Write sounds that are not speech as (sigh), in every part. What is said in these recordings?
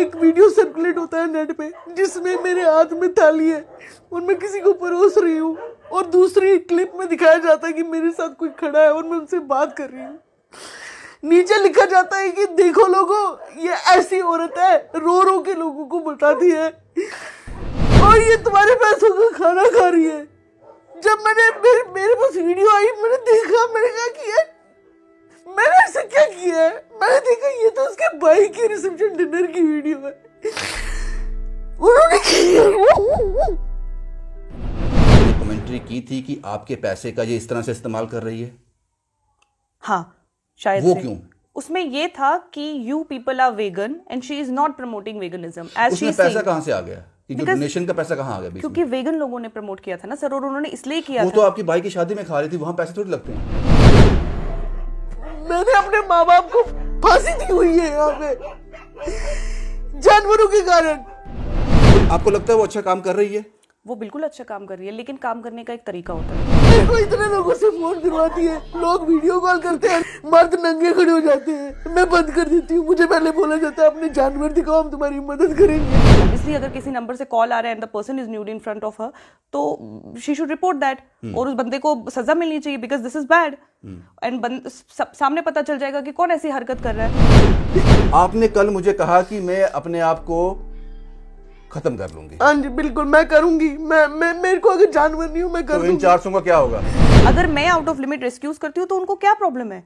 एक video circulate होता है नेट पे जिसमें मेरे हाथ में थाली है और मैं किसी को परोस रही हूँ और दूसरी क्लिप में दिखाया जाता है कि मेरे साथ कोई खड़ा है और मैं उनसे बात कर रही हूँ नीचे लिखा जाता है कि देखो लोगों ये ऐसी औरत है रो रो के लोगों को बताती है और ये तुम्हारे पैसों का खाना खा रही है जब मैंने मेरे, मेरे पास वीडियो आई मैंने देखा मैंने कहा कि यार मैंने ऐसा क्या किया है मैंने देखा ये तो उसके भाई की रिसेप्शन डिनर की वीडियो है उन्होंने कमेंट्री की थी कि आपके पैसे का ये इस तरह से इस्तेमाल कर रही है हाँ शायद वो क्यों उसमें ये था कि you people are vegan and she is not promoting veganism as she पैसा कहां से आ गया डोनेशन का पैसा कहाँ आ गया क्योंकि वेगन लोगों ने प्रमोट किया था ना सर और उन्होंने इसलिए किया वो तो था। तो आपकी भाई की शादी में खा रही थी वहां पैसे थोड़ी लगते हैं मैंने अपने माँ बाप को फांसी दी हुई है यहाँ पे जानवरों के कारण आपको लगता है वो अच्छा काम कर रही है वो बिल्कुल अच्छा काम कर रही है लेकिन काम करने का एक तरीका होता है देखो इतने लोगों से फोन दिलवाती है लोग वीडियो कॉल करते हैं मर्द नंगे खड़े हो जाते हैं मैं बंद कर देती हूँ मुझे पहले बोला जाता है अपने जानवर दिखाओ हम तुम्हारी मदद करेंगे इसलिए अगर किसी नंबर से कॉल आ रहा है the person is nude in front of her तो शी शुड रिपोर्ट दैट और उस बंदे को सजा मिलनी चाहिए because this is bad and सामने पता चल जाएगा कि कौन ऐसी हरकत कर रहा है आपने कल मुझे कहा कि मैं अपने आप को खत्म कर लूंगी हाँ जी बिल्कुल मैं करूंगी मैं मैं मेरे को अगर जानवर नहीं हूँ मैं करूँ तो चार सौ का क्या होगा अगर मैं आउट ऑफ लिमिट रेस्क्यूज करती हूँ तो उनको क्या प्रॉब्लम है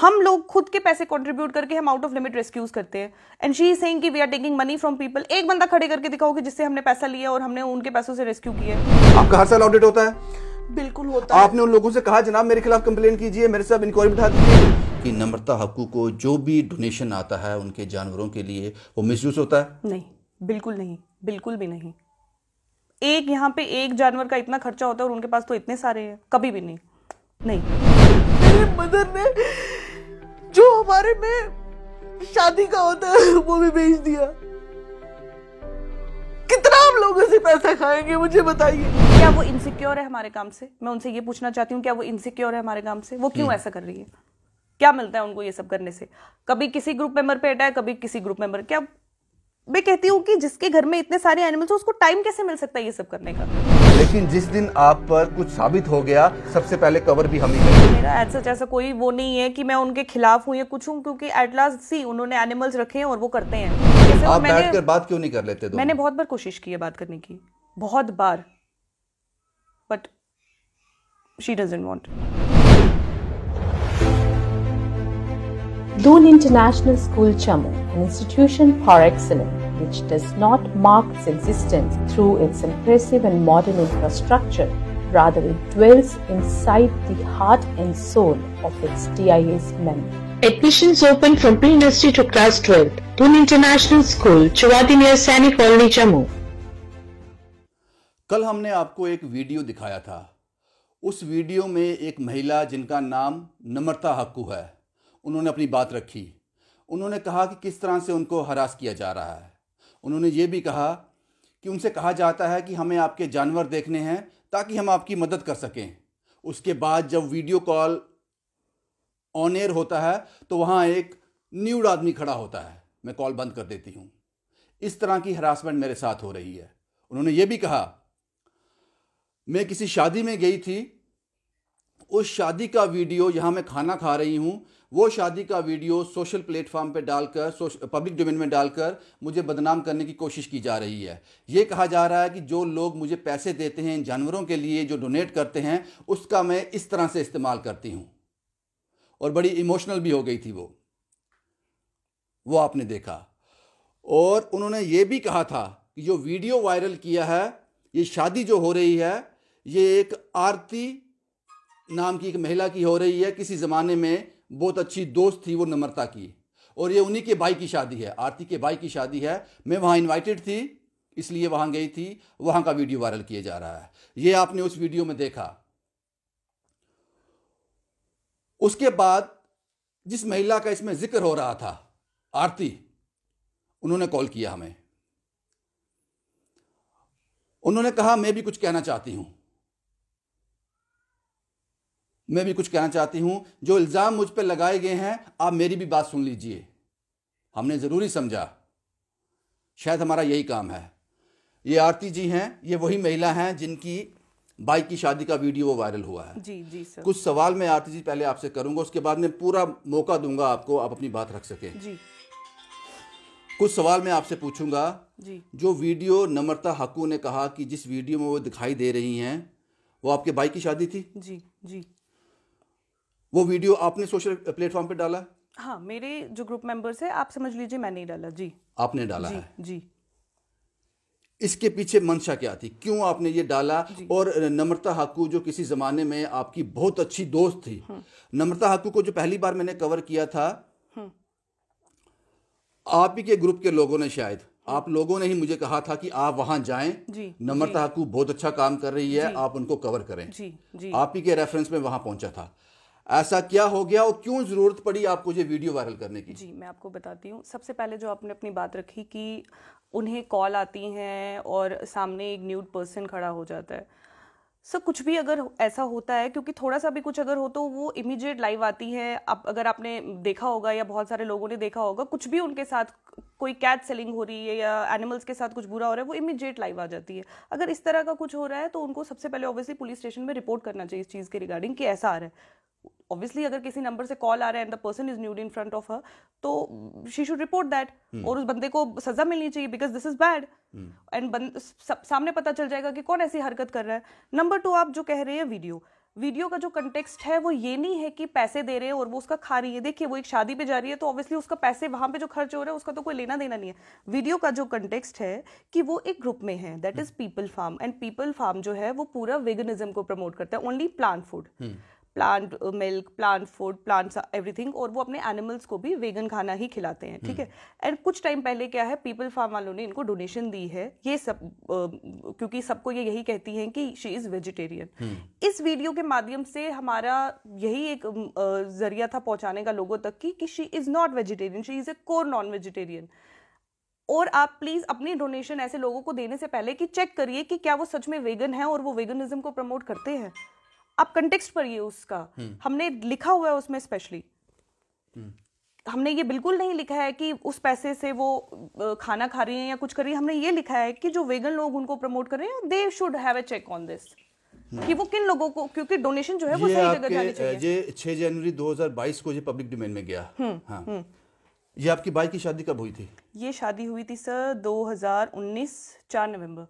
हम लोग खुद के पैसे कंट्रीब्यूट करके हम आउट ऑफ लिमिट रेस्क्यूज करते हैं एंड शी सेइंग कि we are taking money from people एक बंदा खड़े करके दिखाओ कि जिससे हमने पैसा लिया और हमने उनके पैसों से रेस्क्यू किया आपका हर साल ऑडिट होता है बिल्कुल होता आपने है। उन लोगों से कहा जनाब मेरे खिलाफ कंप्लेन कीजिए मेरे साथ इंक्वायरी बिठा दीजिए कि नम्रता हक्कू को जो भी डोनेशन आता है उनके जानवरों के लिए वो मिसयूज होता है नहीं बिल्कुल नहीं बिल्कुल भी नहीं एक यहाँ पे एक जानवर का इतना खर्चा होता है और उनके पास तो इतने सारे हैं कभी भी नहीं नहीं मेरे मदर ने जो हमारे में शादी का होता है वो भी बेच दिया कितना हम लोगों से पैसा खाएंगे मुझे बताइए क्या वो इनसिक्योर है हमारे काम से मैं उनसे ये पूछना चाहती हूँ क्या वो इनसिक्योर है हमारे काम से वो क्यों ऐसा कर रही है क्या मिलता है उनको ये सब करने से कभी किसी ग्रुप मेंबर पे अटैक कभी किसी ग्रुप मेंबर क्या मैं कहती हूँ कि जिसके घर में इतने सारे एनिमल्स उसको टाइम कैसे मिल सकता है ये सब करने का लेकिन जिस दिन आप पर कुछ साबित हो गया सबसे पहले कवर भी हम ही करेंगे मेरा ऐसा जैसा कोई वो नहीं है कि मैं उनके खिलाफ हूँ या कुछ हूँ क्योंकि एट लास्ट सी उन्होंने एनिमल्स रखे हैं और वो करते हैं आप बैठ कर बात क्यों नहीं कर लेते दो मैंने बहुत बार कोशिश की है बात करने की बहुत बार but she doesn't want. Doon International School Jammu, an institution par excellence. which does not mark its existence through its impressive and modern infrastructure. Rather, it dwells inside the heart and soul of its DIS men. Admissions open from pre-nursery to class 12. Dun International School, Chawadi near Sani Colony, Jammu. कल हमने आपको एक video दिखाया था उस video में एक महिला जिनका नाम नम्रता हक्कू है उन्होंने अपनी बात रखी उन्होंने कहा कि किस तरह से उनको हरास किया जा रहा है उन्होंने ये भी कहा कि उनसे कहा जाता है कि हमें आपके जानवर देखने हैं ताकि हम आपकी मदद कर सकें उसके बाद जब वीडियो कॉल ऑन एयर होता है तो वहाँ एक न्यूड आदमी खड़ा होता है मैं कॉल बंद कर देती हूँ इस तरह की हरासमेंट मेरे साथ हो रही है उन्होंने ये भी कहा मैं किसी शादी में गई थी उस शादी का वीडियो यहाँ मैं खाना खा रही हूँ वो शादी का वीडियो सोशल प्लेटफॉर्म पर डालकर पब्लिक डोमेन में डालकर मुझे बदनाम करने की कोशिश की जा रही है ये कहा जा रहा है कि जो लोग मुझे पैसे देते हैं जानवरों के लिए जो डोनेट करते हैं उसका मैं इस तरह से इस्तेमाल करती हूँ और बड़ी इमोशनल भी हो गई थी वो वो आपने देखा और उन्होंने ये भी कहा था कि जो वीडियो वायरल किया है ये शादी जो हो रही है ये एक आरती नाम की एक महिला की हो रही है किसी ज़माने में बहुत अच्छी दोस्त थी वो नम्रता की और ये उन्हीं के भाई की शादी है आरती के भाई की शादी है मैं वहाँ इन्वाइटेड थी इसलिए वहाँ गई थी वहाँ का वीडियो वायरल किया जा रहा है ये आपने उस वीडियो में देखा उसके बाद जिस महिला का इसमें जिक्र हो रहा था आरती उन्होंने कॉल किया हमें उन्होंने कहा मैं भी कुछ कहना चाहती हूँ मैं भी कुछ कहना चाहती हूँ जो इल्ज़ाम मुझ पर लगाए गए हैं आप मेरी भी बात सुन लीजिए हमने ज़रूरी समझा शायद हमारा यही काम है ये आरती जी हैं ये वही महिला हैं जिनकी बाइक की शादी का वीडियो वायरल हुआ है जी जी सर कुछ सवाल मैं आरती जी पहले आपसे करूंगा उसके बाद में पूरा मौका दूंगा आपको आप अपनी बात रख सके जी कुछ सवाल मैं आपसे पूछूंगा जी जो वीडियो नम्रता हकू ने कहा कि जिस वीडियो में वो दिखाई दे रही हैं वो आपके बाइक की शादी थी जी जी वो वीडियो आपने सोशल प्लेटफॉर्म पे डाला हाँ मेरे जो ग्रुप मेंबर्स है आप समझ लीजिए मैंने ही डाला जी आपने डाला जी, है जी इसके पीछे मंशा क्या थी क्यों आपने ये डाला और नम्रता हाकू जो किसी ज़माने में आपकी बहुत अच्छी दोस्त थी हम्म। नम्रता हाकू को जो पहली बार मैंने कवर किया था हम्म। आप ही के ग्रुप के लोगों ने शायद हम्म। आप लोगों ने ही मुझे कहा था कि आप वहां जाए नम्रता हाकू बहुत अच्छा काम कर रही है आप उनको कवर करें आप ही के रेफरेंस में वहां पहुंचा था ऐसा क्या हो गया और क्यों ज़रूरत पड़ी आपको ये वीडियो वायरल करने की जी मैं आपको बताती हूँ सबसे पहले जो आपने अपनी बात रखी कि उन्हें कॉल आती हैं और सामने एक न्यूड पर्सन खड़ा हो जाता है सर कुछ भी अगर ऐसा होता है क्योंकि थोड़ा सा भी कुछ अगर हो तो वो इमीडिएट लाइव आती है आप अगर आपने देखा होगा या बहुत सारे लोगों ने देखा होगा कुछ भी उनके साथ कोई कैट सेलिंग हो रही है या एनिमल्स के साथ कुछ बुरा हो रहा है वो इमीडिएट लाइव आ जाती है अगर इस तरह का कुछ हो रहा है तो उनको सबसे पहले ऑब्वियसली पुलिस स्टेशन में रिपोर्ट करना चाहिए इस चीज़ के रिगार्डिंग कि ऐसा आ रहा है ऑब्वियसली अगर किसी नंबर से कॉल आ रहा है and the person is nude in front of her तो शी शुड रिपोर्ट दैट और उस बंदे को सजा मिलनी चाहिए because this is bad and सामने पता चल जाएगा कि कौन ऐसी हरकत कर रहा है नंबर टू आप जो कह रहे हैं वीडियो वीडियो का जो कंटेक्सट है वो ये नहीं है कि पैसे दे रहे हैं और वो उसका खा रही है देखिए वो एक शादी पे जा रही है तो ऑब्वियसली उसका पैसे वहां पे जो खर्च हो रहा है उसका तो कोई लेना देना नहीं है वीडियो का जो कंटेक्सट है कि वो एक ग्रुप में है that is People Farm and People Farm जो है वो पूरा वेगनिज्म को प्रमोट करता है only plant food plant milk plant food plants everything और वो अपने एनिमल्स को भी वेगन खाना ही खिलाते हैं ठीक है एंड हम्म। कुछ टाइम पहले क्या है पीपल फार्म वालों ने इनको डोनेशन दी है ये सब क्योंकि सबको ये यही कहती हैं कि शी इज़ वेजिटेरियन इस वीडियो के माध्यम से हमारा यही एक जरिया था पहुंचाने का लोगों तक की कि she is not vegetarian she is a core non vegetarian और आप प्लीज़ अपनी डोनेशन ऐसे लोगों को देने से पहले कि चेक करिए कि क्या वो सच में वेगन है और वो वेगनिज्म को प्रमोट करते हैं आप कंटेक्स्ट पर ये उसका हम्म। हमने लिखा हुआ है उसमें स्पेशली हम्म। हमने ये बिल्कुल नहीं लिखा है कि उस पैसे से वो खाना खा रही है या कुछ कर रही है हमने ये लिखा है कि जो वेगन लोग उनको प्रमोट कर रहे हैं they should have a check on this कि वो किन लोगों को क्योंकि डोनेशन जो है वो सही जगह जानी चाहिए ये 6 जनवरी 2022 को ये पब्लिक डोमेन में गया हम्म, हाँ ये आपकी बाई की शादी कब हुई थी ये शादी हुई थी सर 2019 4 नवंबर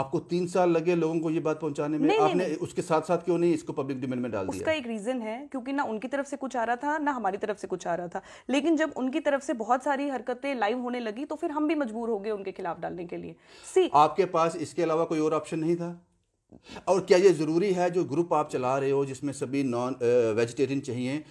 आपको तीन साल लगे लोगों को ये बात पहुंचाने में नहीं, आपने नहीं, उसके साथ साथ क्यों नहीं इसको पब्लिक डोमेन में डाल उसका दिया उसका एक रीजन है क्योंकि ना उनकी तरफ से कुछ आ रहा था ना हमारी तरफ से कुछ आ रहा था लेकिन जब उनकी तरफ से बहुत सारी हरकतें लाइव होने लगी तो फिर हम भी मजबूर हो गए उनके खिलाफ डालने के लिए सी आपके पास इसके अलावा कोई और ऑप्शन नहीं था और क्या ये ज़रूरी है जो ग्रुप आप चला रहे हो जिसमें सभी नॉन वेजिटेरियन चाहिए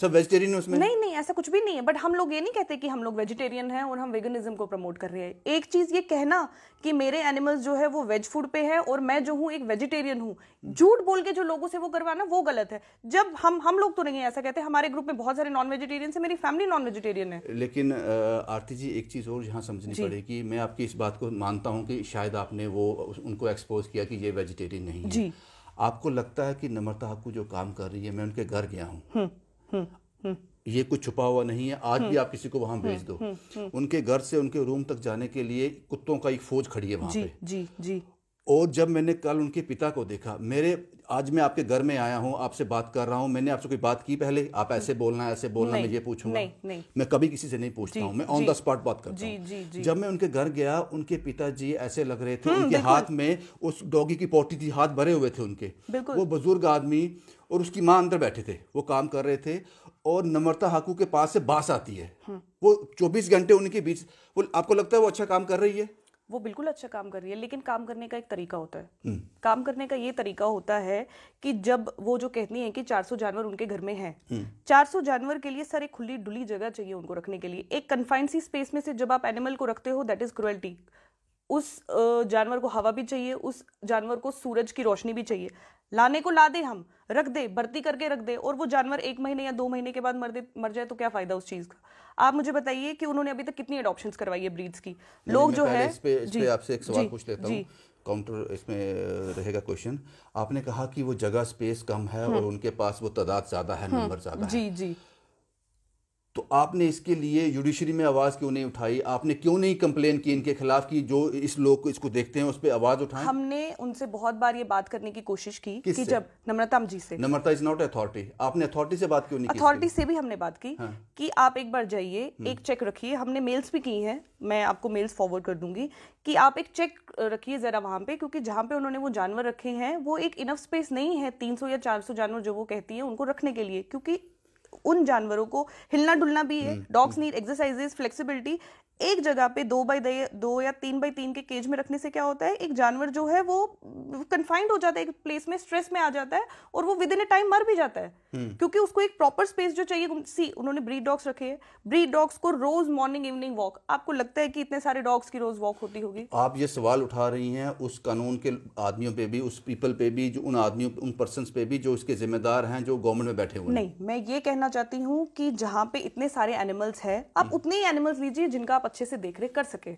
सब वेजिटेरियन उसमें नहीं नहीं ऐसा कुछ भी नहीं है बट हम लोग ये नहीं कहते कि हम लोग वेजिटेरियन हैं और हम वेगनिज्म को प्रमोट कर रहे हैं एक चीज़ ये कहना कि मेरे एनिमल्स जो है वो वेज फूड पे है और मैं जो हूँ एक वेजिटेरियन हूँ झूठ बोल के जो लोगों से वो करवाना वो गलत है जब हम हम लोग तो नहीं ऐसा कहते हमारे ग्रुप में बहुत सारे नॉन वेजिटेरियन है मेरी फैमिली नॉन वेजिटेरियन है लेकिन आरती जी एक चीज़ और यहाँ समझनी पड़ेगी मैं आपकी इस बात को मानता हूँ कि शायद आपने वो उनको एक्सपोज किया कि ये वेजिटेरियन नहीं जी आपको लगता है कि नम्रता हकू जो काम कर रही है मैं उनके घर गया हूँ हम्म। ये कुछ छुपा हुआ नहीं है आज भी आप किसी को वहां भेज दो उनके घर से उनके रूम तक जाने के लिए कुत्तों का एक फौज खड़ी है वहां पे जी जी और जब मैंने कल उनके पिता को देखा मेरे आज मैं आपके घर में आया हूँ आपसे बात कर रहा हूँ मैंने आपसे कोई बात की पहले आप ऐसे बोलना ऐसे बोलना मैं ये पूछूंगा नहीं, नहीं। मैं कभी किसी से नहीं पूछता हूँ मैं ऑन द स्पॉट बात करता हूँ जब मैं उनके घर गया उनके पिताजी ऐसे लग रहे थे हम्म, उनके हाथ में उस डॉगी की पोटी थी हाथ भरे हुए थे उनके वो बुजुर्ग आदमी और उसकी माँ अंदर बैठे थे वो काम कर रहे थे और नम्रता हाकू के पास से बास आती है हम्म। वो 24 घंटे उनके बीच वो आपको लगता है वो अच्छा काम कर रही है वो बिल्कुल अच्छा काम कर रही है लेकिन काम करने का एक तरीका होता है हम्म। काम करने का ये तरीका होता है कि जब वो जो कहती है कि 400 जानवर उनके घर में हैं 400 हम्म। जानवर के लिए सर एक खुली डुली जगह चाहिए उनको रखने के लिए एक कन्फाइनसी स्पेस में से जब आप एनिमल को रखते हो दैट इज क्रुएल्टी उस जानवर को हवा भी चाहिए उस जानवर को सूरज की रोशनी भी चाहिए लाने को ला दे हम रख दे भर्ती करके रख दे और वो जानवर एक महीने या दो महीने के बाद मर दे मर जाए तो क्या फ़ायदा उस चीज़ का आप मुझे बताइए कि उन्होंने अभी तक कितनी अडॉप्शन करवाई है ब्रीड्स की लोग जो है इस पे, इस पे आपसे एक सवाल पूछ लेता हूँ काउंटर इसमें रहेगा क्वेश्चन आपने कहा कि वो जगह स्पेस कम है हम्म। और उनके पास वो तादाद ज्यादा है नंबर हम्म। ज्यादा जी जी तो आपने इसके लिए जुडिशरी में आवाज़ क्यों नहीं उठाई आपने क्यों नहीं कंप्लेन की इनके खिलाफ की जो इस लोग को इसको देखते हैं उस पर आवाज़ उठाई हमने उनसे बहुत बार ये बात करने की कोशिश की कि से? जब नम्रता जी से नम्रता इज नॉट अथॉरिटी आपने अथॉरिटी से बात क्यों नहीं अथॉरिटी से भी हमने बात की हाँ? कि आप एक बार जाइए हम्म। एक चेक रखिए हमने मेल्स भी की हैं मैं आपको मेल्स फॉरवर्ड कर दूंगी कि आप एक चेक रखिए ज़रा वहां पे क्योंकि जहाँ पे उन्होंने वो जानवर रखे हैं वो एक इनफ स्पेस नहीं है 300 या 400 जानवर जो वो कहती है उनको रखने के लिए क्योंकि उन जानवरों को हिलना डुलना भी है डॉग्स नीड एक्सरसाइजेज फ्लेक्सिबिलिटी एक जगह पे दो बाई दो या तीन बाई तीन के केज में रखने से क्या होता है एक जानवर जो है वो कन्फाइंड हो जाता है एक प्लेस में स्ट्रेस में आ जाता है और वो विद इन ए टाइम मर भी जाता है हम्म। क्योंकि उसको एक प्रॉपर स्पेस जो चाहिए सी उन्होंने ब्रीड डॉग्स रखे हैं ब्रीड डॉग्स को रोज मॉर्निंग इवनिंग वॉक आपको लगता है कि इतने सारे डॉग्स की रोज वॉक होती होगी आप ये सवाल उठा रही हैं उस कानून के आदमियों पे भी उस पीपल पे भी जो उन आदमियों उन पर्सन पे भी जो इसके जिम्मेदार हैं जो गवर्नमेंट में बैठे हुए नहीं मैं ये कहना चाहती हूँ कि जहाँ पे इतने सारे एनिमल्स हैं आप हम्म। उतने ही एनिमल्स लीजिए जिनका अच्छे से देख कर सके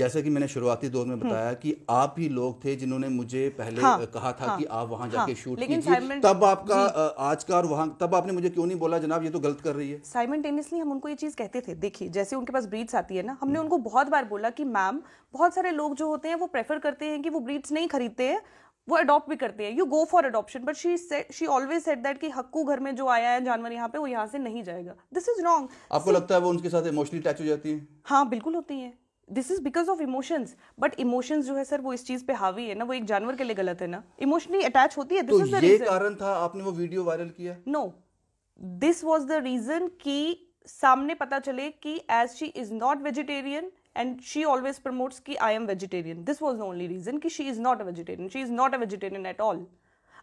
जैसा कि मैंने शुरुआती दौर में बताया कि आप ही लोग थे जिन्होंने मुझे पहले हाँ, कहा था हाँ, कि आप वहां जाके हाँ, शूट कीजिए तब आपका आज का और वहां तब आपने मुझे क्यों नहीं बोला जनाब ये तो गलत कर रही है साइमन टेनिसली हम उनको ये चीज कहते थे देखिए जैसे उनके पास ब्रीड्स आती है ना हमने हम्म। उनको बहुत बार बोला कि मैम बहुत सारे लोग जो होते हैं वो प्रेफर करते हैं कि वो ब्रीड्स नहीं खरीदते हैं वो अडॉप्ट भी करती है you go for adoption but she she always said that कि हक्कू घर में जो आया है जानवर यहाँ पे वो यहाँ से नहीं जाएगा दिस इज रॉन्ग आपको See, लगता है वो उनके साथ इमोशनली अटैच हो जाती है हाँ बिल्कुल होती है this is because of emotions but emotions जो है सर वो इस चीज पे हावी है ना वो एक जानवर के लिए गलत है ना इमोशनली अटैच होती है दिस इज द कारण था आपने वो वीडियो वायरल किया no this was the reason की सामने पता चले कि as she is not vegetarian and she always promotes ki i am vegetarian this was the only reason ki she is not a vegetarian she is not a vegetarian at all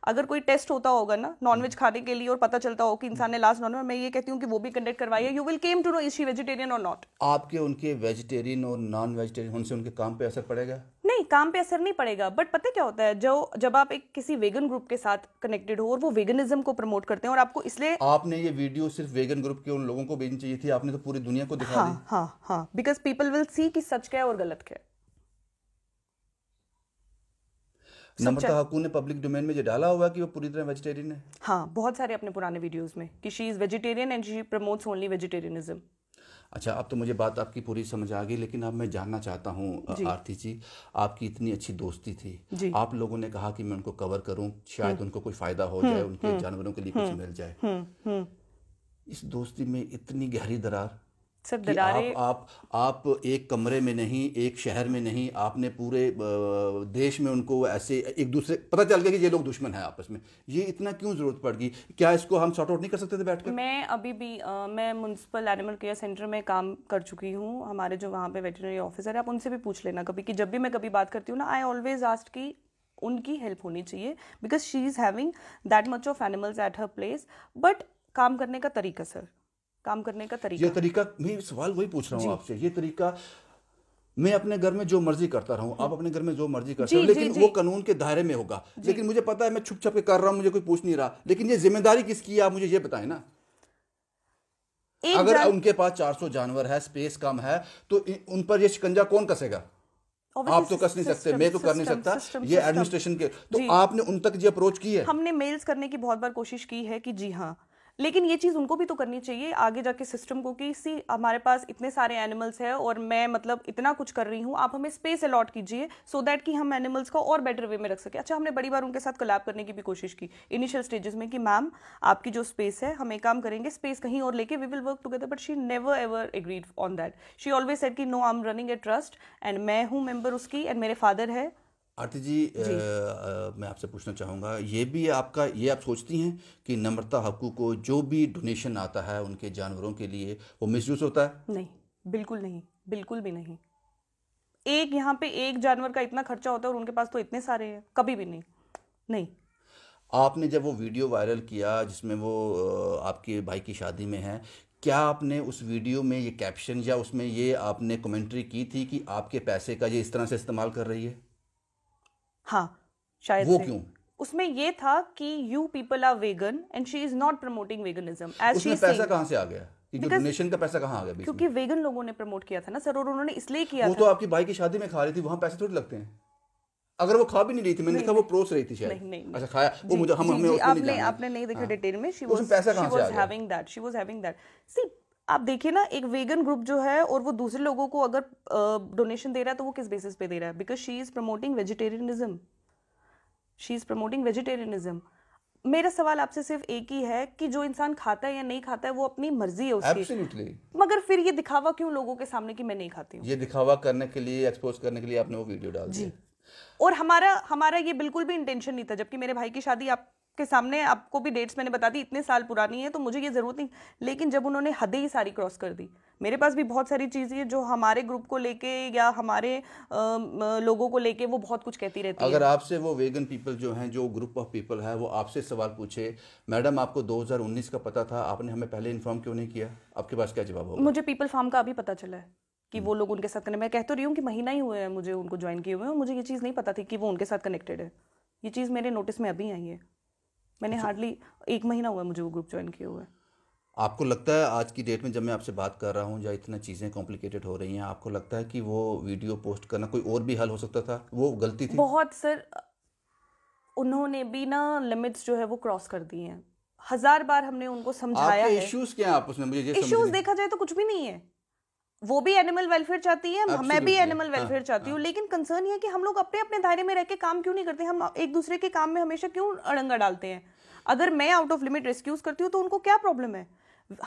अगर कोई test होता होगा ना nonveg हम्म। खाने के लिए और पता चलता हो कि हम्म। इंसान ने लास्ट नॉनवेज मैं ये कहती हूँ कि वो भी कंडक्ट करवाई है you will came to know is she vegetarian और नॉट आपके उनके वेजिटेरियन और नॉन वेजिटेरियन उनसे उनके काम पे असर पड़ेगा नहीं काम पे असर नहीं पड़ेगा बट पता क्या होता है जो जब आप एक किसी वेगन ग्रुप के साथ कनेक्टेड हो और वो वेगनिज्म को प्रमोट करते हैं और आपको इसलिए आपने ये वीडियो सिर्फ वेगन ग्रुप के उन लोगों को भेजनी चाहिए थी आपने तो पूरी दुनिया को दिखा हाँ हाँ हाँ बिकॉज पीपल विल सी कि सच क्या है और गलत क्या है नम्रता हकू ने पब्लिक डोमेन में ये डाला हुआ कि वो पूरी तरह वेजिटेरियन है हाँ बहुत सारे अपने पुराने वीडियोस में कि she is vegetarian and she promotes only vegetarianism अच्छा अब तो मुझे बात आपकी पूरी समझ आ गई लेकिन अब मैं जानना चाहता हूँ आरती जी आपकी इतनी अच्छी दोस्ती थी आप लोगों ने कहा कि मैं उनको कवर करूँ शायद हम्म। उनको कोई फायदा हो जाए हम्म, उनके हम्म। जानवरों के लिए कुछ मिल जाए इस दोस्ती में इतनी गहरी दरार सर दरारें आप, आप आप एक कमरे में नहीं एक शहर में नहीं आपने पूरे देश में उनको ऐसे एक दूसरे पता चल गया कि ये लोग दुश्मन हैं आपस में ये इतना क्यों ज़रूरत पड़ गई क्या इसको हम सॉर्ट आउट नहीं कर सकते थे बैठकर मैं अभी भी आ, मैं म्यूनसिपल एनिमल केयर सेंटर में काम कर चुकी हूँ हमारे जो वहाँ पे वेटनरी ऑफिसर है आप उनसे भी पूछ लेना कभी कि जब भी मैं कभी बात करती हूँ ना आई ऑलवेज आस्ट की उनकी हेल्प होनी चाहिए because she is having that much of animals at her place but काम करने का तरीका सर काम करने का तरीका ये तरीका मैं सवाल वही पूछ रहा हूँ आपसे ये तरीका मैं अपने घर में जो मर्जी करता रहूं आप अपने घर में जो मर्जी करते हो लेकिन जी, वो कानून के दायरे में होगा लेकिन मुझे पता है मैं छुप छुप के कर रहा हूं मुझे कोई पूछ नहीं रहा लेकिन ये जिम्मेदारी किसकी है आप मुझे ये बताए ना अगर जान... उनके पास 400 जानवर है स्पेस कम है तो उन पर ये शिकंजा कौन कसेगा आप तो कस नहीं सकते मैं तो कर नहीं सकता ये एडमिनिस्ट्रेशन के तो आपने उन तक ये अप्रोच की है हमने मेल्स करने की बहुत बार कोशिश की है कि जी हाँ लेकिन ये चीज़ उनको भी तो करनी चाहिए आगे जाके सिस्टम को कि सी हमारे पास इतने सारे एनिमल्स हैं और मैं मतलब इतना कुछ कर रही हूँ आप हमें स्पेस अलॉट कीजिए सो दैट कि हम एनिमल्स को और बेटर वे में रख सकें अच्छा हमने बड़ी बार उनके साथ कोलैब करने की भी कोशिश की इनिशियल स्टेजेस में कि मैम आपकी जो स्पेस है हम एक काम करेंगे स्पेस कहीं और लेके we will work together but she never ever agreed on that she always said कि no I am running a trust and मैं हूँ मेम्बर उसकी एंड मेरे फादर है आरती जी, जी। आ, आ, मैं आपसे पूछना चाहूँगा ये भी आपका ये आप सोचती हैं कि नम्रता हकू को जो भी डोनेशन आता है उनके जानवरों के लिए वो मिसयूज होता है नहीं बिल्कुल नहीं बिल्कुल भी नहीं एक यहाँ पे एक जानवर का इतना खर्चा होता है और उनके पास तो इतने सारे हैं कभी भी नहीं नहीं आपने जब वो वीडियो वायरल किया जिसमें वो आपके भाई की शादी में है क्या आपने उस वीडियो में ये कैप्शन या उसमें ये आपने कमेंट्री की थी कि आपके पैसे का ये इस तरह से इस्तेमाल कर रही है हाँ शायद वो क्यों उसमें ये था कि you people are vegan and she is not promoting veganism पैसा कहाँ से आ गया डोनेशन का पैसा कहाँ आ गया क्योंकि वेगन लोगों ने प्रमोट किया था ना सर और उन्होंने इसलिए किया वो था। तो आपकी भाई की शादी में खा रही थी वहां पैसे थोड़े लगते हैं अगर वो खा भी नहीं रही थी मैंने देखा वो प्रोस रही थी शायद नहीं नहीं अच्छा खाया वो मुझे हम हमें आपने आपने नहीं देखा हाँ। डिटेल में she was having that she was having that see आप देखिए ना एक वेगन ग्रुप जो है और वो दूसरे लोगों को अगर डोनेशन दे रहा है तो वो किस बेसिस पे दे रहा है because she is promoting vegetarianism she is promoting vegetarianism मेरा सवाल आपसे सिर्फ एक ही है कि जो इंसान खाता है या नहीं खाता है वो अपनी मर्जी है उसकी Absolutely. मगर फिर ये दिखावा क्यों लोगों के सामने कि मैं नहीं खाती हूँ ये दिखावा करने के लिए एक्सपोज करने के लिए आपने वो वीडियो डाल दी और हमारा हमारा ये बिल्कुल भी इंटेंशन नहीं था जबकि मेरे भाई की शादी आप के सामने आपको भी डेट्स मैंने बता दी इतने साल पुरानी है तो मुझे ये ज़रूरत नहीं लेकिन जब उन्होंने हदें ही सारी क्रॉस कर दी मेरे पास भी बहुत सारी चीज़ें हैं जो हमारे ग्रुप को लेके या हमारे आ, लोगों को लेके वो बहुत कुछ कहती रहती अगर है अगर आपसे वो वेगन पीपल जो हैं जो ग्रुप ऑफ पीपल है वो आपसे सवाल पूछे मैडम आपको 2019 का पता था आपने हमें पहले इन्फॉर्म क्यों नहीं किया आपके पास क्या जवाब होगा मुझे पीपल फार्म का अभी पता चला है कि वो लोग उनके साथ कनेक्ट मैं कह तो रही हूँ कि महीना ही हुआ है मुझे उनको ज्वाइन किए हुए हैं मुझे ये चीज़ नहीं पता थी कि वो उनके साथ कनेक्टेड है ये चीज़ मेरे नोटिस में अभी आई है मैंने हार्डली अच्छा। एक महीना हुआ है मुझे वो ग्रुप ज्वाइन किए हुए आपको लगता है आज की डेट में जब मैं आपसे बात कर रहा हूँ या इतना चीज़ें कॉम्प्लिकेटेड हो रही हैं आपको लगता है कि वो वीडियो पोस्ट करना कोई और भी हल हो सकता था वो गलती थी बहुत सर उन्होंने भी ना लिमिट्स जो है वो क्रॉस कर दी हैं हजार बार हमने उनको समझाया है इश्यूज क्या आपस में मुझे इश्यूज देखा जाए तो कुछ भी नहीं है वो भी एनिमल वेलफेयर चाहती है Absolutely. मैं भी एनिमल वेलफेयर हाँ, चाहती हूँ हाँ। लेकिन कंसर्न ये कि हम लोग अपने अपने दायरे में रह के काम क्यों नहीं करते हम एक दूसरे के काम में हमेशा क्यों अड़ंगा डालते हैं अगर मैं आउट ऑफ लिमिट रेस्क्यूज करती हूँ तो उनको क्या प्रॉब्लम है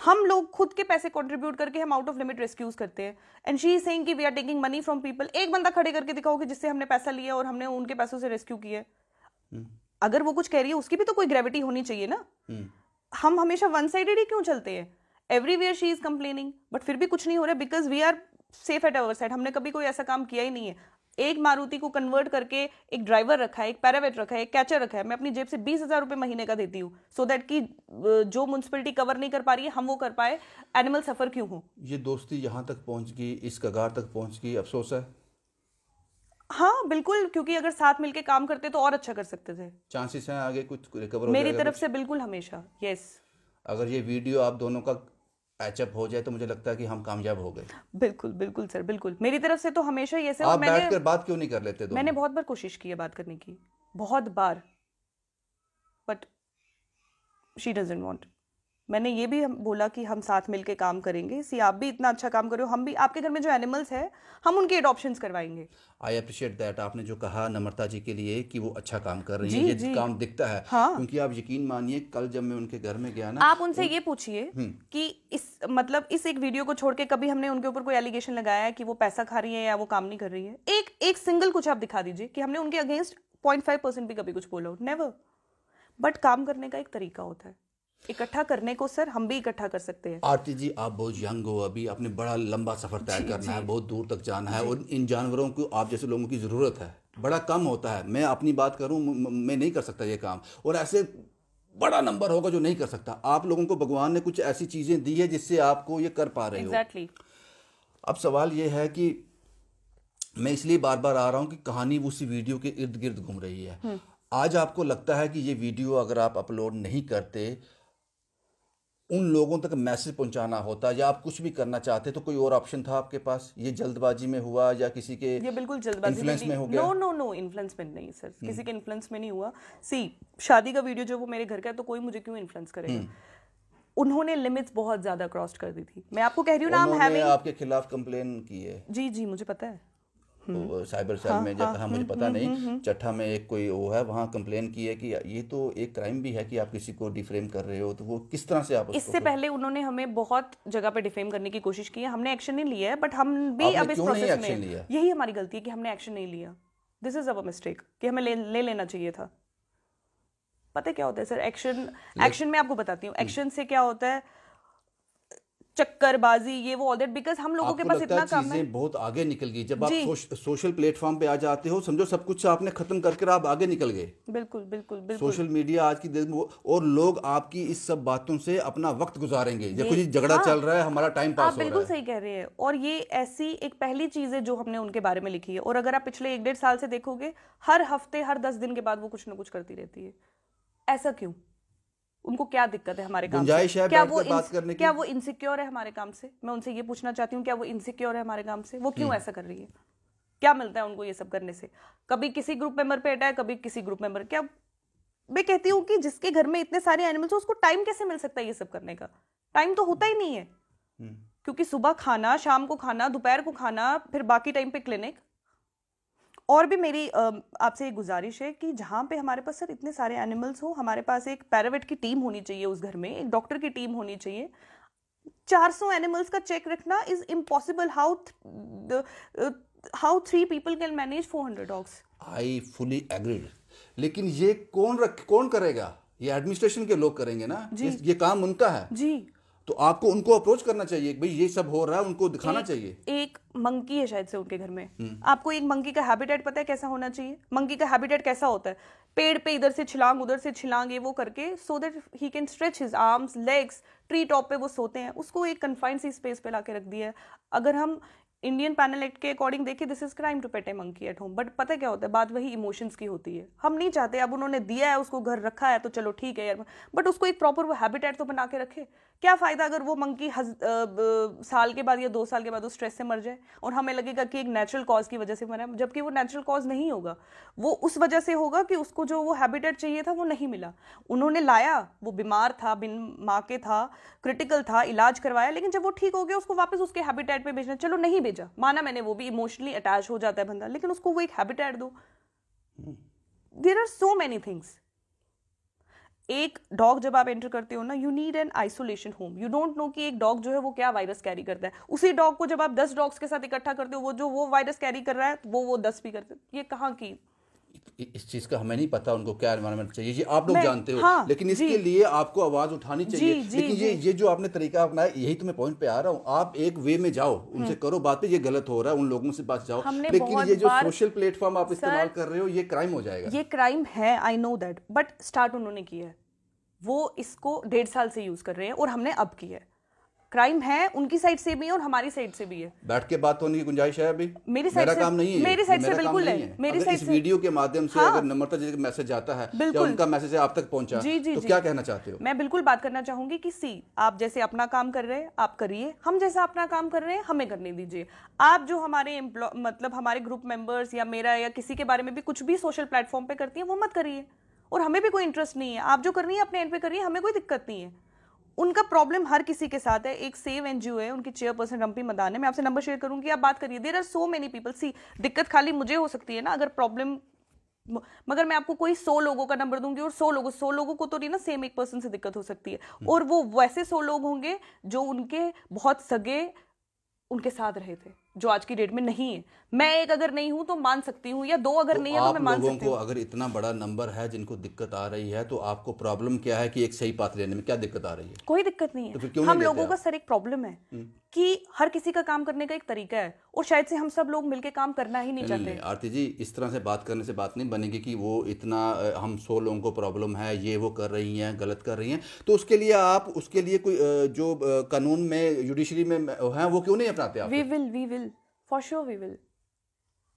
हम लोग खुद के पैसे कंट्रीब्यूट करके हम आउट ऑफ लिमिट रेस्क्यूज करते हैं एंड शी सेइंग कि we are taking money from people एक बंदा खड़े करके दिखाओ कि जिससे हमने पैसा लिया और हमने उनके पैसों से रेस्क्यू किया हम्म। अगर वो कुछ कह रही है उसकी भी तो कोई ग्रेविटी होनी चाहिए ना हम्म। हम हमेशा वन साइडेड ही क्यों चलते हैं everywhere she is complaining but फिर भी कुछ नहीं हो रहा because we are safe at our side हमने कभी कोई ऐसा काम किया ही नहीं है एक मारुति को कन्वर्ट करके एक ड्राइवर रखा है एक पैरावेट रखा है एक कैचर रखा है मैं अपनी जेब से बीस हज़ार रुपये महीने का देती हूँ सो दैट कि जो म्यूनसिपलिटी कवर नहीं कर पा रही है हम वो कर पाए एनिमल सफ़र क्यों हो ये दोस्ती यहाँ तक पहुँच गई इस कगार तक पहुँच गई अफसोस है हाँ बिल्कुल क्योंकि अगर साथ मिलके काम करते तो और अच्छा कर सकते थे चांसेस हैं आगे कुछ रिकवर मेरी तरफ से बिल्कुल हमेशा यस अगर ये वीडियो आप दोनों का पैचअप हो जाए तो मुझे लगता है कि हम कामयाब हो गए बिल्कुल बिल्कुल सर बिल्कुल मेरी तरफ से तो हमेशा ये सर आप बैठ कर बात क्यों नहीं कर लेते मैंने बहुत बार कोशिश की है बात करने की बहुत बार बट शी डजेंट वॉन्ट मैंने ये भी बोला कि हम साथ मिलकर काम करेंगे सी आप भी इतना अच्छा काम करो हम भी आपके घर में जो एनिमल्स हैं हम उनके एडॉप्शन करवाएंगे आई अप्रिशिएट दैट आपने जो कहा नम्रता जी के लिए कि वो अच्छा काम कर रही है ये काम दिखता है हाँ। क्योंकि आप यकीन मानिए कल जब मैं उनके घर में गया ना आप उनसे उन... ये पूछिए हम्म। कि इस मतलब इस एक वीडियो को छोड़ के कभी हमने उनके ऊपर कोई एलिगेशन लगाया है कि वो पैसा खा रही है या वो काम नहीं कर रही है एक एक सिंगल कुछ आप दिखा दीजिए कि हमने उनके अगेंस्ट पॉइंट फाइव परसेंट भी कभी कुछ बोला नेवर बट काम करने का एक तरीका होता है इकट्ठा करने को सर हम भी इकट्ठा कर सकते हैं आरती जी आप बहुत यंग हो अभी आपने बड़ा लंबा सफर तय करना है बहुत दूर तक जाना है और इन जानवरों को आप जैसे लोगों की ज़रूरत है बड़ा कम होता है मैं अपनी बात करूं मैं नहीं कर सकता ये काम और ऐसे बड़ा नंबर होगा जो नहीं कर सकता आप लोगों को भगवान ने कुछ ऐसी चीज़ें दी है जिससे आपको ये कर पा रहे exactly. अब सवाल ये है कि मैं इसलिए बार बार आ रहा हूँ कि कहानी उसी वीडियो के इर्द गिर्द घूम रही है हुँ. हम्म। आज आपको लगता है कि ये वीडियो अगर आप अपलोड नहीं करते उन लोगों तक मैसेज पहुंचाना होता या आप कुछ भी करना चाहते तो कोई और ऑप्शन था आपके पास ये जल्दबाजी में हुआ या किसी के ये बिल्कुल जल्दबाजी इन्फ्लुएंस में हो गया नो नो नो इन्फ्लुएंस में नहीं सर हम्म। किसी के इन्फ्लुएंस में नहीं हुआ सी शादी का वीडियो जो वो मेरे घर का है तो कोई मुझे क्यों इन्फ्लुएंस करेगा हम्म। उन्होंने लिमिट्स बहुत ज्यादा क्रॉस कर दी थी मैं आपको कह रही हूँ ना आपके खिलाफ कंप्लेन की है जी जी मुझे पता है साइबर हम्म। हाँ, सेल में जब हाँ, हाँ मुझे हम्म, पता हम्म, नहीं चट्ठा में एक कोई वो है वहाँ कंप्लेन की है कि ये तो एक क्राइम भी है कि आप किसी को डिफेम कर रहे हो तो वो किस तरह से आप इससे पहले उन्होंने हमें बहुत जगह पे डिफेम करने की कोशिश की है हमने एक्शन नहीं लिया है बट हम भी अब इस प्रोसेस में यही हमारी गलती है कि हमने एक्शन नहीं लिया दिस इज अवर मिस्टेक कि हमें ले लेना चाहिए था पता क्या होता है सर एक्शन एक्शन में आपको बताती हूँ एक्शन से क्या होता है चक्करबाजी ये वो ऑल दैट बिकॉज हम लोगों के पास इतना काम है बहुत आगे निकल गई जब आप सोश, सोशल प्लेटफॉर्म पे आ जाते हो समझो सब कुछ आपने खत्म करके आप आगे निकल गए बिल्कुल बिल्कुल बिल्कुल सोशल मीडिया आज की देश में और लोग आपकी इस सब बातों से अपना वक्त गुजारेंगे देखो जी झगड़ा हाँ। चल रहा है हमारा टाइम पास आप बिल्कुल सही कह रहे हैं और ये ऐसी एक पहली चीज है जो हमने उनके बारे में लिखी है और अगर आप पिछले एक डेढ़ साल से देखोगे हर हफ्ते हर दस दिन के बाद वो कुछ ना कुछ करती रहती है ऐसा क्यों उनको क्या दिक्कत है हमारे काम से क्या वो बात करने क्या वो इनसिक्योर है हमारे काम से मैं उनसे ये पूछना चाहती हूँ क्या वो इनसिक्योर है हमारे काम से वो क्यों हम्म। ऐसा कर रही है क्या मिलता है उनको ये सब करने से कभी किसी ग्रुप मेंबर पे अटैक कभी किसी ग्रुप मेंबर क्या मैं कहती हूँ कि जिसके घर में इतने सारे एनिमल्स उसको टाइम कैसे मिल सकता है ये सब करने का टाइम तो होता ही नहीं है हम्म। क्योंकि सुबह खाना शाम को खाना दोपहर को खाना फिर बाकी टाइम पे क्लिनिक और भी मेरी आपसे गुजारिश है कि जहाँ पे हमारे पास सर इतने सारे एनिमल्स हो हमारे पास एक पैरावेट की टीम होनी चाहिए उस घर में एक डॉक्टर की टीम होनी चाहिए 400 एनिमल्स का चेक रखना is impossible how how three people can manage 400 dogs I fully agreed लेकिन ये कौन रख कौन करेगा ये एडमिनिस्ट्रेशन के लोग करेंगे ना जी ये काम उनका है जी तो आपको उनको अप्रोच करना चाहिए भाई ये सब हो रहा है उनको दिखाना एक, चाहिए एक मंकी है शायद से उनके घर में हम्म। आपको एक मंकी का हैबिटेट पता है कैसा होना चाहिए मंकी का हैबिटेट कैसा होता है पेड़ पे इधर से छिलांग उधर से छिलांग ये वो करके so that he can stretch his arms legs tree top पे वो सोते हैं उसको एक कन्फाइंड सी स्पेस पे ला रख दिया है अगर हम इंडियन पैनल एक्ट के अकॉर्डिंग देखिए this is crime to pet a monkey at home but पता क्या होता है बात वही इमोशंस की होती है हम नहीं चाहते अब उन्होंने दिया है उसको घर रखा है तो चलो ठीक है यार बट उसको एक प्रॉपर वो हैबिटेट तो बना के रखे क्या फ़ायदा अगर वो मंकी हज, आ, साल के बाद या दो साल के बाद उस स्ट्रेस से मर जाए और हमें लगेगा कि एक नेचुरल कॉज की वजह से मरा जबकि वो नेचुरल कॉज नहीं होगा वो उस वजह से होगा कि उसको जो वो हैबिटेट चाहिए था वो नहीं मिला उन्होंने लाया वो बीमार था बिन माँ के था क्रिटिकल था इलाज करवाया लेकिन जब वो ठीक हो गया उसको वापस उसके हैबिटेट पर भेजना चलो नहीं भेजा माना मैंने वो भी इमोशनली अटैच हो जाता है बंदा लेकिन उसको वो एक habitat though there are so many things एक डॉग जब आप एंटर करते हो ना you need an isolation home you don't know कि एक डॉग जो है वो क्या वायरस कैरी करता है उसी डॉग को जब आप दस डॉग्स के साथ इकट्ठा करते हो वो जो वो वायरस कैरी कर रहा है वो वो दस भी करते ये कहाँ की इस चीज का हमें नहीं पता उनको क्या एनवायरमेंट चाहिए ये आप लोग जानते हो हाँ, लेकिन इसके लिए आपको आवाज उठानी चाहिए जी, जी, लेकिन ये ये जो आपने तरीका अपनाया यही तो मैं पॉइंट पे आ रहा हूँ आप एक वे में जाओ हम्म। उनसे करो बातें ये गलत हो रहा है उन लोगों से बात जाओ लेकिन ये जो सोशल प्लेटफॉर्म आप इस्तेमाल कर रहे हो ये क्राइम हो जाएगा ये क्राइम है I know that but start उन्होंने किया है वो इसको डेढ़ साल से यूज कर रहे हैं और हमने अब किया है क्राइम है उनकी साइड से भी है और हमारी साइड से भी है बैठ के बात होने की गुंजाइश है अभी मेरी साइड से काम नहीं है मेरी साइड से बिल्कुल है मेरी साइड से वीडियो के माध्यम से अगर हाँ। नम्रता जी का मैसेज आता है बिल्कुल उनका मैसेज आप तक पहुंचा जी तो जी क्या कहना चाहते हो मैं बिल्कुल बात करना चाहूंगी की सी आप जैसे अपना काम कर रहे हैं आप करिए हम जैसा अपना काम कर रहे हैं हमें करने दीजिए आप जो हमारे मतलब हमारे ग्रुप मेंबर्स या मेरा या किसी के बारे में भी कुछ भी सोशल प्लेटफॉर्म पे करती है वो मत करिए और हमें भी कोई इंटरेस्ट नहीं है आप जो कर रही है अपने एंड पे कर रही है हमें कोई दिक्कत नहीं है उनका प्रॉब्लम हर किसी के साथ है एक सेव एनजीओ है उनकी चेयरपर्सन रंपी मदान है मैं आपसे नंबर शेयर करूंगी आप बात करिए there are so many people see दिक्कत खाली मुझे हो सकती है ना अगर प्रॉब्लम मगर मैं आपको कोई सौ लोगों का नंबर दूंगी और सौ लोगों सौ लोगों को तो नहीं ना सेम एक पर्सन से दिक्कत हो सकती है और वो वैसे सौ लोग होंगे जो उनके बहुत सगे उनके साथ रहे थे जो आज की डेट में नहीं है मैं एक अगर नहीं हूं तो मान सकती हूँ या दो अगर तो नहीं है तो मैं मान सकती हूँ अगर इतना बड़ा नंबर है जिनको दिक्कत आ रही है तो आपको प्रॉब्लम क्या है कि एक सही पात्र लेने में क्या दिक्कत आ रही है कोई दिक्कत नहीं तो है तो फिर क्यों हम लोगों का सर एक प्रॉब्लम है हम्म। कि हर किसी का काम करने का एक तरीका है और शायद से हम सब लोग मिलकर काम करना ही नहीं चाहते आरती जी इस तरह से बात करने से बात नहीं बनेगी कि वो इतना हम सौ लोगों को प्रॉब्लम है ये वो कर रही हैं गलत कर रही हैं तो उसके लिए आप उसके लिए कोई जो कानून में जुडिशरी में है वो क्यों नहीं अपनाते we will we will for sure we will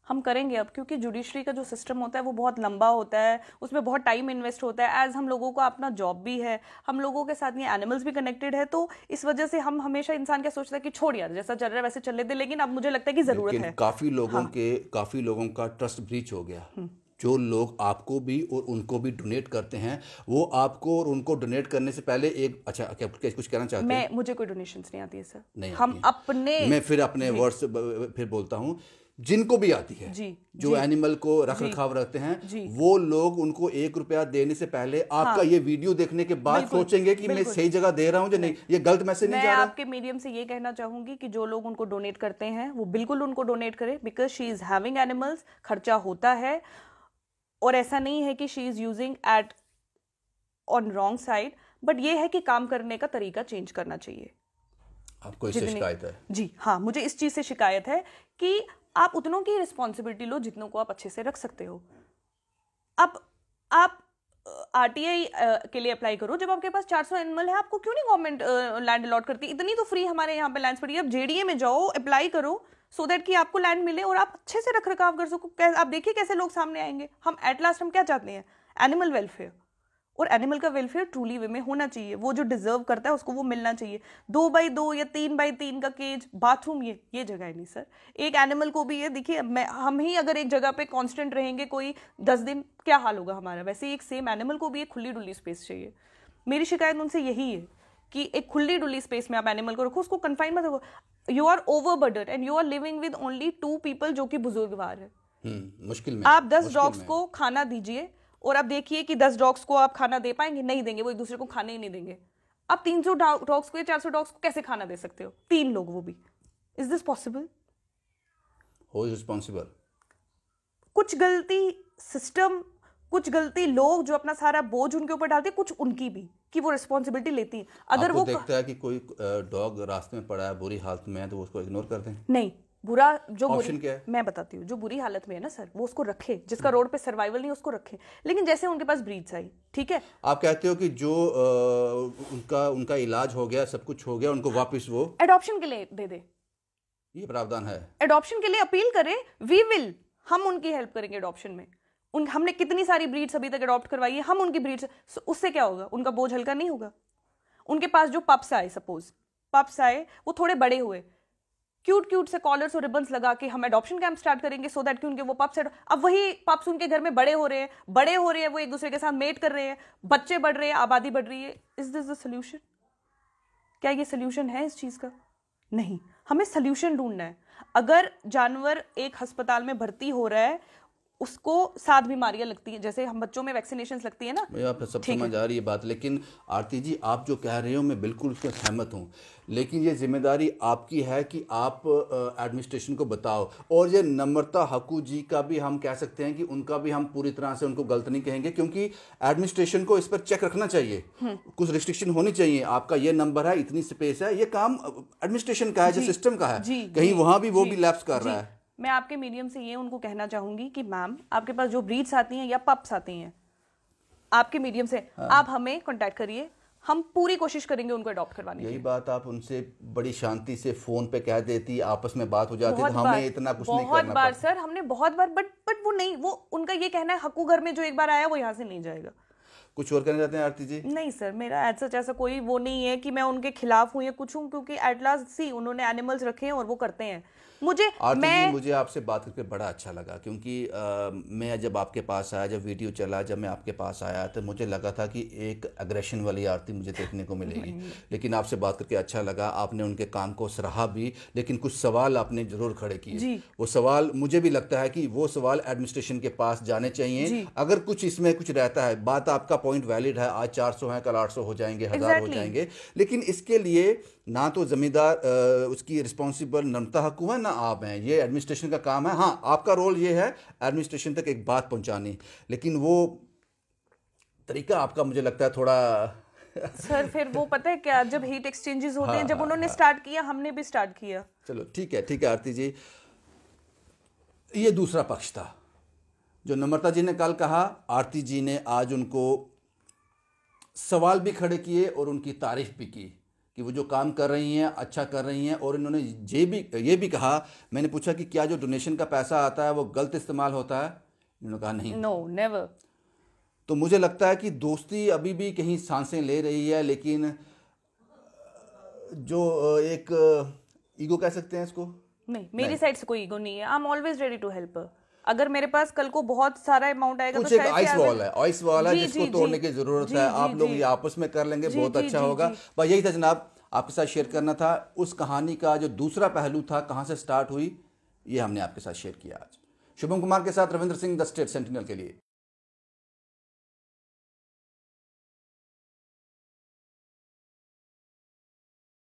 हम करेंगे अब क्योंकि जुडिशरी का जो सिस्टम होता है वो बहुत लंबा होता है उसमें बहुत टाइम इन्वेस्ट होता है एज हम लोगों का अपना जॉब भी है हम लोगों के साथ ये एनिमल्स भी कनेक्टेड है तो इस वजह से हम हमेशा इंसान क्या सोचता है कि छोड़ यार जैसा चल रहा है वैसे चल लेते लेकिन अब मुझे लगता है कि जरूरत है काफी लोगों हाँ। के काफी लोगों का ट्रस्ट ब्रीच हो गया हम्म। जो लोग आपको भी और उनको भी डोनेट करते हैं वो आपको और उनको डोनेट करने से पहले एक अच्छा क्या कुछ कहना चाहते हैं मुझे कोई डोनेशन नहीं आती है सर नहीं हम अपने मैं फिर अपने वर्ड्स फिर बोलता हूँ जिनको भी आती है जी, जो जी, एनिमल को रख रखाव रखते हैं वो लोग उनको एक रुपया देने से पहले आपका हाँ, ये वीडियो देखने के बाद सोचेंगे कि मैं सही जगह दे रहा हूँ या नहीं ये गलत मैसेज नहीं जा रहा आपके मीडियम से ये कहना चाहूंगी कि जो लोग उनको डोनेट करते हैं वो बिल्कुल उनको डोनेट करें because she is having animals खर्चा होता है और ऐसा नहीं है कि she is using at on wrong side but ये है कि काम करने का तरीका चेंज करना चाहिए आपको इससे शिकायत है जी हाँ मुझे इस चीज़ से शिकायत है कि आप उतनों की रिस्पॉन्सिबिलिटी लो जितनों को आप अच्छे से रख सकते हो अब आप आर टी आई के लिए अप्लाई करो जब आपके पास 400 एनिमल है आपको क्यों नहीं गवर्नमेंट लैंड अलॉट करती इतनी तो फ्री हमारे यहाँ पे लैंड पड़ी है अब जेडीए में जाओ अप्लाई करो सो so दैट कि आपको लैंड मिले और आप अच्छे से रख रखाव कर सको आप देखिए कैसे लोग सामने आएंगे हम एट लास्ट हम क्या चाहते हैं एनिमल वेलफेयर और एनिमल का वेलफेयर ट्रूली वे में होना चाहिए वो जो डिजर्व करता है उसको वो मिलना चाहिए दो बाई दो या तीन बाई तीन का केज बाथरूम ये ये जगह है नहीं सर एक एनिमल को भी ये देखिए मैं हम ही अगर एक जगह पे कांस्टेंट रहेंगे कोई दस दिन क्या हाल होगा हमारा वैसे एक सेम एनिमल को भी एक खुली डुली स्पेस चाहिए मेरी शिकायत उनसे यही है कि एक खुली डुली स्पेस में आप एनिमल को रखो उसको कन्फाइन मत रखो you are over overburden and you are living with only two people जो कि बुजुर्गवार है हम्म, मुश्किल में आप दस डॉग्स को खाना दीजिए और आप देखिए कि दस डॉग्स को आप खाना दे पाएंगे नहीं देंगे वो एक दूसरे को खाने ही नहीं देंगे आप तीन सौ डॉग्स को या चार सौ डॉग्स को कैसे खाना दे सकते हो तीन लोग वो भी is this possible who is responsible कुछ गलती सिस्टम कुछ गलती लोग जो अपना सारा बोझ उनके ऊपर डालते हैं कुछ उनकी भी कि वो रिस्पॉन्सिबिलिटी लेती है अगर वो देखता है कि कोई डॉग रास्ते में पड़ा है बुरी हालत में है तो उसको इग्नोर कर दें नहीं बुरा जो बुरी क्या है? मैं बताती हूँ जो बुरी हालत में है ना सर वो उसको रखे जिसका रोड पे सर्वाइवल नहीं उसको रखे लेकिन जैसे उनके पास ब्रीड्स आई ठीक है आप कहते हो कि जो आ, उनका उनका इलाज हो गया सब कुछ हो गया उनको वापस वो एडॉप्शन के लिए दे दे ये प्रावधान है एडॉप्शन के लिए अपील करें वी विल हम उनकी हेल्प करेंगे एडॉप्शन में उन हमने कितनी सारी ब्रीड्स अभी तक अडॉप्ट करवाई है हम उनकी ब्रीड्स उससे क्या होगा उनका बोझ हल्का नहीं होगा उनके पास जो पप्स आए सपोज पप्स आए वो थोड़े बड़े हुए क्यूट क्यूट से कॉलर्स और रिबन्स लगा के हम एडॉप्शन कैंप स्टार्ट करेंगे सो दैट कि उनके वो पप्स अब वही पप्स उनके घर में बड़े हो रहे हैं बड़े हो रहे हैं वो एक दूसरे के साथ मेट कर रहे हैं बच्चे बढ़ रहे हैं आबादी बढ़ रही है इज दिस द सोल्यूशन क्या ये सोल्यूशन है इस चीज़ का नहीं हमें सोल्यूशन ढूंढना है अगर जानवर एक अस्पताल में भर्ती हो रहा है उसको सात बीमारियां लगती हैं जैसे हम बच्चों में वैक्सीनेशन लगती है ना आप सब समझ आ रही है बात लेकिन आरती जी आप जो कह रहे हो मैं बिल्कुल उसमें सहमत हूँ लेकिन ये जिम्मेदारी आपकी है कि आप एडमिनिस्ट्रेशन को बताओ और ये नम्रता हकू जी का भी हम कह सकते हैं कि उनका भी हम पूरी तरह से उनको गलत नहीं कहेंगे क्योंकि एडमिनिस्ट्रेशन को इस पर चेक रखना चाहिए हम्म। कुछ रिस्ट्रिक्शन होनी चाहिए आपका ये नंबर है इतनी स्पेस है ये काम एडमिनिस्ट्रेशन का है जो सिस्टम का है कहीं वहाँ भी वो भी लैप्स कर रहा है मैं आपके मीडियम से ये उनको कहना चाहूंगी कि मैम आपके पास जो ब्रीड्स आती हैं या पप्स आती हैं आपके मीडियम से हाँ। आप हमें कॉन्टैक्ट करिए हम पूरी कोशिश करेंगे उनको अडॉप्ट करवाने की यही बात आप उनसे बड़ी शांति से फोन पे कह देती आपस में बात हो जाती तो हमें इतना कुछ नहीं करना बार सर हमने बहुत बार बट बट वो नहीं वो उनका ये कहना है हकू घर में जो एक बार आया वो यहाँ से नहीं जाएगा कुछ और करना चाहते हैं आरती जी नहीं सर मेरा एज सच ऐसा कोई वो नहीं है कि मैं उनके खिलाफ हूँ या कुछ हूँ क्योंकि एट लास्ट सी उन्होंने एनिमल्स रखे हैं और वो करते हैं मुझे मैं मुझे आपसे बात करके बड़ा अच्छा लगा क्योंकि आ, मैं जब आपके पास आया जब वीडियो चला जब मैं आपके पास आया तो मुझे लगा था कि एक अग्रेशन वाली आरती मुझे देखने को मिलेगी (laughs) लेकिन आपसे बात करके अच्छा लगा आपने उनके काम को सराहा भी लेकिन कुछ सवाल आपने जरूर खड़े किए वो सवाल मुझे भी लगता है कि वो सवाल एडमिनिस्ट्रेशन के पास जाने चाहिए अगर कुछ इसमें कुछ रहता है बात आपका पॉइंट वैलिड है आज सौ है कल सौ हो जाएंगे हजार हो जाएंगे लेकिन इसके लिए ना तो ज़मींदार उसकी रिस्पॉन्सिबल नमता हकू है ना आप हैं ये एडमिनिस्ट्रेशन का काम है हाँ आपका रोल ये है एडमिनिस्ट्रेशन तक एक बात पहुंचानी लेकिन वो तरीका आपका मुझे लगता है थोड़ा सर फिर वो पता है क्या जब हीट एक्सचेंजेस होते हाँ, हैं जब हाँ, उन्होंने हाँ, स्टार्ट किया हमने भी स्टार्ट किया चलो ठीक है ठीक है आरती जी ये दूसरा पक्ष था जो नम्रता जी ने कल कहा आरती जी ने आज उनको सवाल भी खड़े किए और उनकी तारीफ भी की कि वो जो काम कर रही हैं अच्छा कर रही हैं और इन्होंने ये भी ये भी कहा मैंने पूछा कि क्या जो डोनेशन का पैसा आता है वो गलत इस्तेमाल होता है इन्होंने कहा नहीं नो no, नेवर तो मुझे लगता है कि दोस्ती अभी भी कहीं सांसें ले रही है लेकिन जो एक ईगो कह सकते हैं इसको नहीं मेरी साइड से कोई ईगो नहीं है I am always ready to help अगर मेरे पास कल को बहुत सारा अमाउंट आएगा तो शायद आइस वॉल है आइस वॉल है जिसको तोड़ने की जरूरत है आप लोग ये आपस में कर लेंगे बहुत अच्छा होगा बस यही था जनाब आपके साथ शेयर करना था उस कहानी का जो दूसरा पहलू था कहाँ से स्टार्ट हुई ये हमने आपके साथ शेयर किया आज शुभम कुमार के साथ Ravindra Singh the State Sentinel के लिए